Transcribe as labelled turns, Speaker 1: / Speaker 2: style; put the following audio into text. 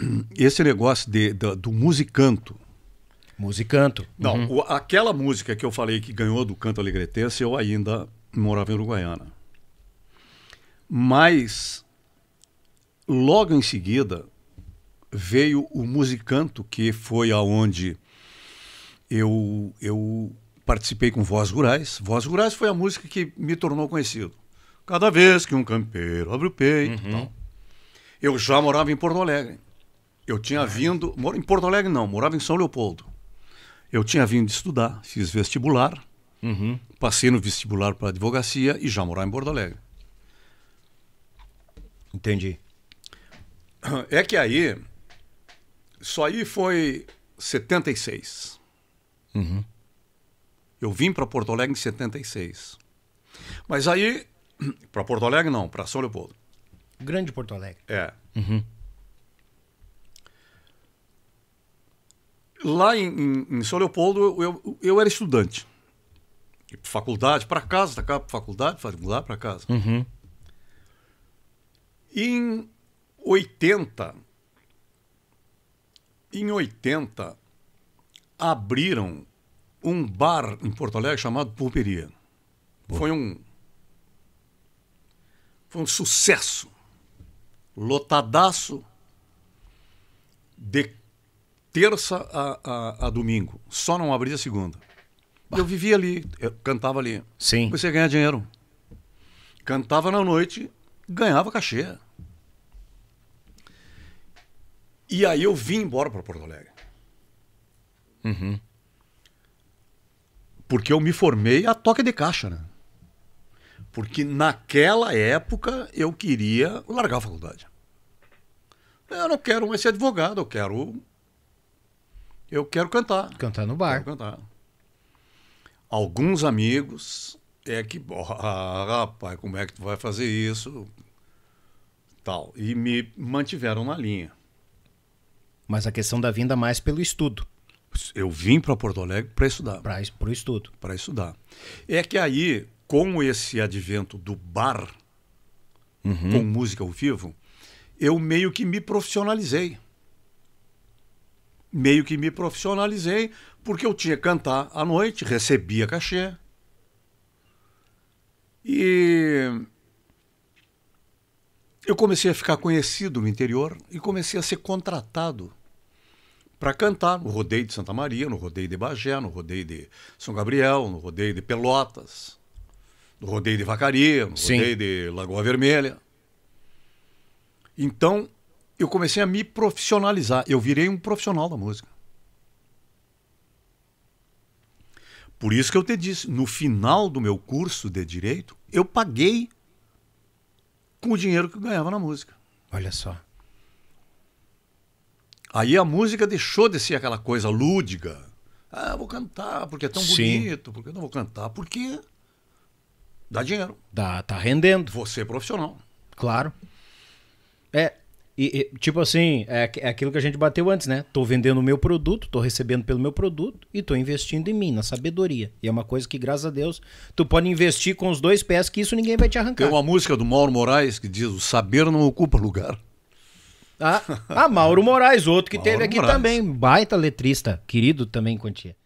Speaker 1: esse negócio de, do, do musicanto. Musicanto. Não, uhum. o, aquela música que eu falei que ganhou do canto alegretense, eu ainda morava em Uruguaiana. Mas, logo em seguida, veio o musicanto, que foi aonde eu, eu participei com Voz Rurais. Voz Rurais foi a música que me tornou conhecido. Cada vez que um campeiro abre o peito. Uhum. Tal. Eu já morava em Porto Alegre. Eu tinha vindo, moro em Porto Alegre não, morava em São Leopoldo. Eu tinha vindo estudar, fiz vestibular, uhum. passei no vestibular para advocacia e já morava em Porto Alegre. Entendi. É que aí, isso aí foi 76. Uhum. Eu vim para Porto Alegre em 76. Mas aí, para Porto Alegre não, para São Leopoldo. Grande Porto Alegre. É. Uhum. lá em, em, em São Leopoldo, eu, eu era estudante. faculdade, para casa, da tá, casa, pra faculdade, faculdade, para casa. Uhum. Em 80, em 80, abriram um bar em Porto Alegre chamado Pulperia. Foi um foi um sucesso. Lotadaço de terça a, a, a domingo. Só não abria segunda. Bah. Eu vivia ali, eu cantava ali. Sim. Você ganha dinheiro. Cantava na noite, ganhava cachê. E aí eu vim embora para Porto Alegre. Uhum. Porque eu me formei a toque de caixa, né? Porque naquela época eu queria largar a faculdade. Eu não quero mais ser advogado, eu quero eu quero cantar. Cantar no bar. Quero cantar. Alguns amigos é que, rapaz, como é que tu vai fazer isso? Tal. E me mantiveram na linha. Mas a questão da vinda mais pelo estudo. Eu vim para Porto Alegre para estudar. Para o estudo. Para estudar. É que aí, com esse advento do bar, uhum. com música ao vivo, eu meio que me profissionalizei meio que me profissionalizei, porque eu tinha que cantar à noite, recebia cachê. E eu comecei a ficar conhecido no interior e comecei a ser contratado para cantar no rodeio de Santa Maria, no rodeio de Bagé, no rodeio de São Gabriel, no rodeio de Pelotas, no rodeio de Vacaria, no Sim. rodeio de Lagoa Vermelha. Então, eu comecei a me profissionalizar. Eu virei um profissional da música. Por isso que eu te disse, no final do meu curso de direito, eu paguei com o dinheiro que eu ganhava na música. Olha só. Aí a música deixou de ser aquela coisa lúdica. Ah, vou cantar porque é tão Sim. bonito, porque eu não vou cantar, porque dá dinheiro. Dá, tá rendendo. Você é profissional. Claro. É, e, e, tipo assim, é, é aquilo que a gente bateu antes, né? Tô vendendo o meu produto, tô recebendo pelo meu produto e tô investindo em mim, na sabedoria. E é uma coisa que, graças a Deus, tu pode investir com os dois pés que isso ninguém vai te arrancar. Tem uma música do Mauro Moraes que diz: o saber não ocupa lugar. Ah, ah Mauro Moraes, outro que Mauro teve aqui Moraes. também, baita letrista, querido também, Quantia.